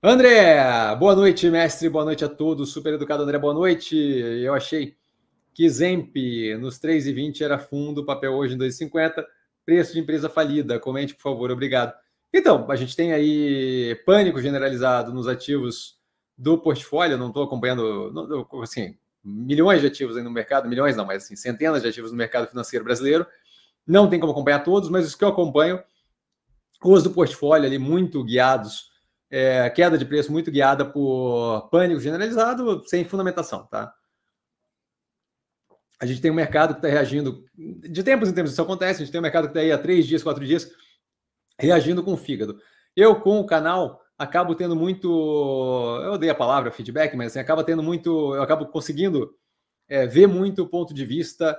André, boa noite, mestre, boa noite a todos. Super educado, André, boa noite. Eu achei que Zemp nos 3,20 era fundo, papel hoje em 2,50, preço de empresa falida. Comente, por favor, obrigado. Então, a gente tem aí pânico generalizado nos ativos do portfólio, não estou acompanhando, assim, milhões de ativos aí no mercado, milhões não, mas assim, centenas de ativos no mercado financeiro brasileiro. Não tem como acompanhar todos, mas os que eu acompanho, os do portfólio ali muito guiados é, queda de preço muito guiada por pânico generalizado, sem fundamentação, tá? A gente tem um mercado que está reagindo, de tempos em tempos isso acontece, a gente tem um mercado que está aí há três dias, quatro dias, reagindo com o fígado. Eu, com o canal, acabo tendo muito, eu odeio a palavra feedback, mas assim, acaba tendo muito, eu acabo conseguindo é, ver muito o ponto de vista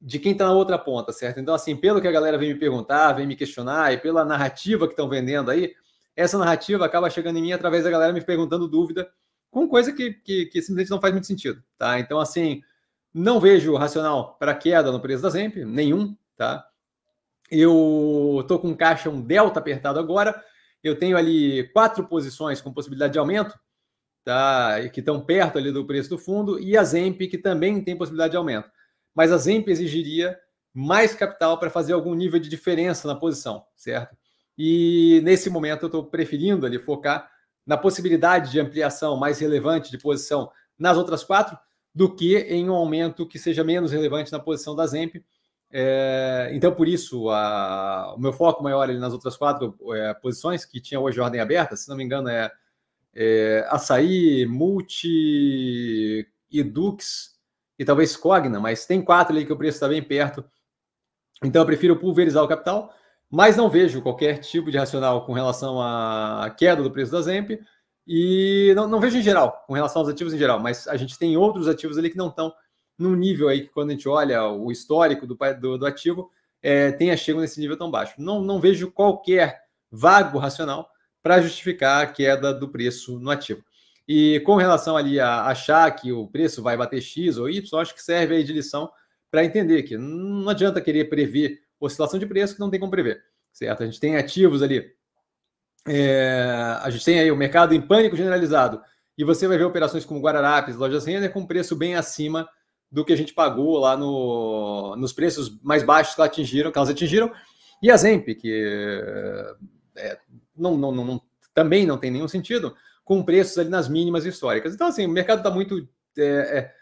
de quem está na outra ponta, certo? Então, assim, pelo que a galera vem me perguntar, vem me questionar e pela narrativa que estão vendendo aí, essa narrativa acaba chegando em mim através da galera me perguntando dúvida com coisa que, que, que simplesmente não faz muito sentido, tá? Então, assim, não vejo racional para queda no preço da Zemp, nenhum, tá? Eu tô com caixa um delta apertado agora, eu tenho ali quatro posições com possibilidade de aumento, tá? Que estão perto ali do preço do fundo, e a Zemp, que também tem possibilidade de aumento. Mas a Zemp exigiria mais capital para fazer algum nível de diferença na posição, certo? E nesse momento eu estou preferindo ali focar na possibilidade de ampliação mais relevante de posição nas outras quatro do que em um aumento que seja menos relevante na posição da Zemp. É, então, por isso, a, o meu foco maior ali nas outras quatro é, posições que tinha hoje ordem aberta, se não me engano, é, é Açaí, Multi, Edux e talvez Cogna, mas tem quatro ali que o preço está bem perto. Então, eu prefiro pulverizar o capital mas não vejo qualquer tipo de racional com relação à queda do preço da Zemp e não, não, vejo em geral, com relação aos ativos em geral, mas a gente tem outros ativos ali que não estão num nível aí que quando a gente olha o histórico do, do, do ativo, é, tenha chego nesse nível tão baixo. Não, não vejo qualquer vago racional para justificar a queda do preço no ativo. E com relação ali a achar que o preço vai bater X ou Y, acho que serve aí de lição para entender que não adianta querer prever oscilação de preço que não tem como prever certo? A gente tem ativos ali. É, a gente tem aí o mercado em pânico generalizado. E você vai ver operações como Guararapes, Lojas Renner, com preço bem acima do que a gente pagou lá no, nos preços mais baixos que, atingiram, que elas atingiram. E a Zemp, que é, é não, não, não, também não tem nenhum sentido, com preços ali nas mínimas históricas. Então, assim, o mercado está muito. É, é,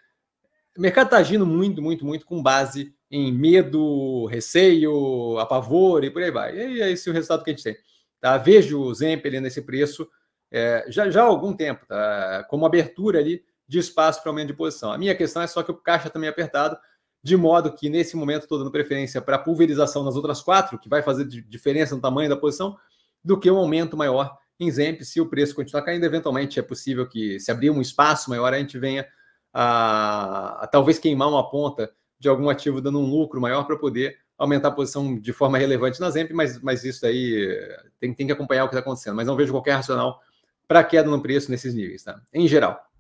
o mercado está agindo muito, muito, muito com base em medo, receio, apavor e por aí vai. E é esse o resultado que a gente tem. Tá? Vejo o Zemp ele nesse preço é, já, já há algum tempo, tá? como abertura ali de espaço para aumento de posição. A minha questão é só que o caixa também tá apertado, de modo que nesse momento estou dando preferência para pulverização nas outras quatro, que vai fazer diferença no tamanho da posição, do que um aumento maior em Zemp. Se o preço continuar caindo, eventualmente é possível que, se abrir um espaço maior, a gente venha a, a, a talvez queimar uma ponta de algum ativo dando um lucro maior para poder aumentar a posição de forma relevante na Zemp, mas, mas isso aí eh, tem, tem que acompanhar o que está acontecendo. Mas não vejo qualquer racional para queda no preço nesses níveis, tá? Em geral.